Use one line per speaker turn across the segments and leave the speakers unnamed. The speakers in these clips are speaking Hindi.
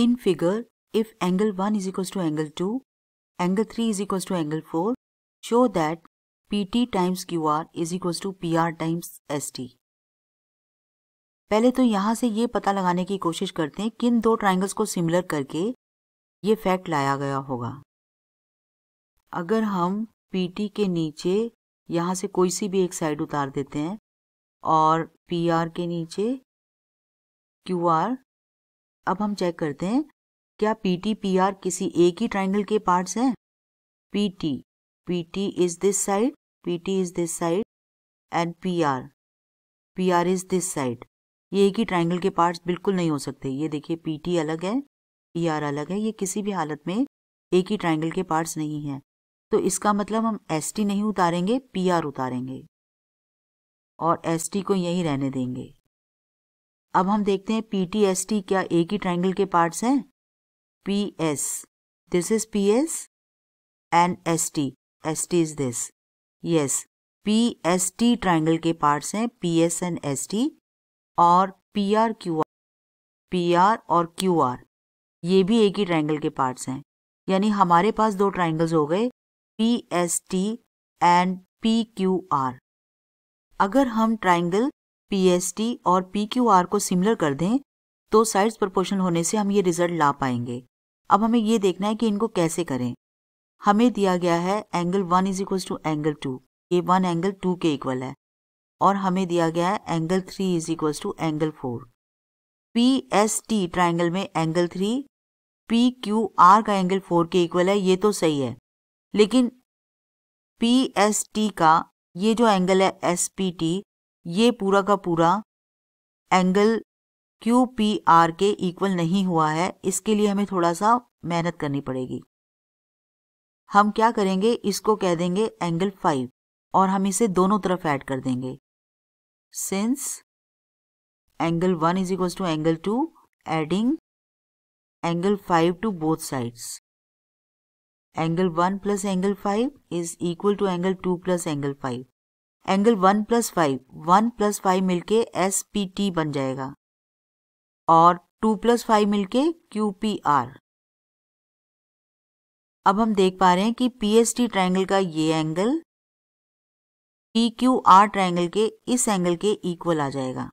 In figure, if angle 1 is
equals to angle 2, angle 3 is equals to angle 4, show that PT times QR is equals to PR times ST. पहले तो यहाँ से ये पता लगाने की कोशिश करते हैं किन दो ट्राइंगल्स को सिमिलर करके ये फैक्ट लाया गया होगा अगर हम PT के नीचे यहाँ से कोई सी भी एक साइड उतार देते हैं और PR के नीचे QR अब हम चेक करते हैं क्या पी टी पी आर किसी एक ही ट्राइंगल के पार्ट्स हैं P T P T is this side P T is this side and P R P R is this side ये एक ही ट्राइंगल के पार्ट्स बिल्कुल नहीं हो सकते ये देखिए पी टी अलग है पी e आर अलग है ये किसी भी हालत में एक ही ट्राइंगल के पार्ट्स नहीं है तो इसका मतलब हम एस टी नहीं उतारेंगे पी आर उतारेंगे और एस टी को यहीं रहने देंगे अब हम देखते हैं पी टी एस टी क्या एक ही ट्राइंगल के पार्ट्स हैं P S this is P S and S T S T is this yes P S T triangle के पार्ट्स हैं P S and S T और P R Q R P R और क्यू आर ये भी एक ही ट्राइंगल के पार्ट्स हैं यानी हमारे पास दो ट्राइंगल्स हो गए P S T and P Q R अगर हम ट्राइंगल पी और पी को सिमिलर कर दें तो साइड्स प्रोपोर्शनल होने से हम ये रिजल्ट ला पाएंगे अब हमें ये देखना है कि इनको कैसे करें हमें दिया गया है angle one is equal to angle two ये वन एंगल टू के इक्वल है और हमें दिया गया है angle three is equal to angle four P S T triangle में angle three P Q R का एंगल फोर के इक्वल है ये तो सही है लेकिन पी एस टी का ये जो एंगल है एस पी टी ये पूरा का पूरा एंगल क्यू पी आर के इक्वल नहीं हुआ है इसके लिए हमें थोड़ा सा मेहनत करनी पड़ेगी हम क्या करेंगे इसको कह देंगे एंगल फाइव और हम इसे दोनों तरफ ऐड कर देंगे since angle one is equal to angle two adding angle five to both sides angle one plus angle five is equal to angle two plus angle five angle one plus five one plus five मिलके एस पी टी बन जाएगा और टू प्लस फाइव मिलके क्यू पी आर अब हम देख पा रहे हैं कि पी एस टी ट्राइंगल का ये angle P Q R triangle के इस एंगल के इक्वल आ जाएगा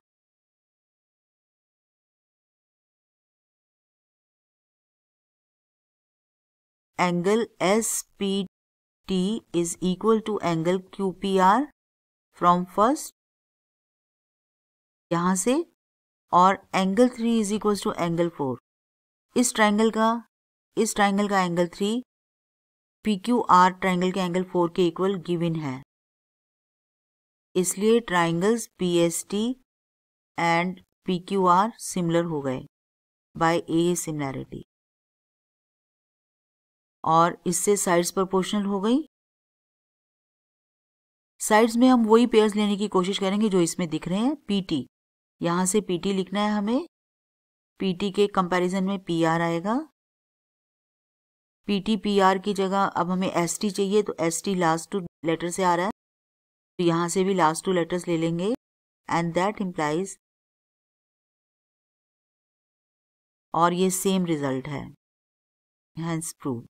angle S P T is equal to angle Q P R from first यहाँ से और angle three is equal to angle four इस ट्राइंगल का इस ट्राइंगल का angle three P Q R triangle के एंगल फोर के इक्वल गिविन है इसलिए triangles P S T and P Q R similar हो गए बाय ए सिमिलैरिटी और इससे साइड्स प्रोपोर्शनल हो गई साइड्स में हम वही पेयर्स लेने की कोशिश करेंगे जो इसमें दिख रहे हैं पीटी यहाँ से पीटी लिखना है हमें पीटी के कंपैरिजन में पीआर आएगा पीटी पीआर की जगह अब हमें एसटी चाहिए तो एसटी लास्ट टू लेटर से आ रहा है तो यहाँ से भी लास्ट टू लेटर्स ले लेंगे एंड दैट इम्प्लाइज
और ये सेम रिजल्ट है हैंस प्रूव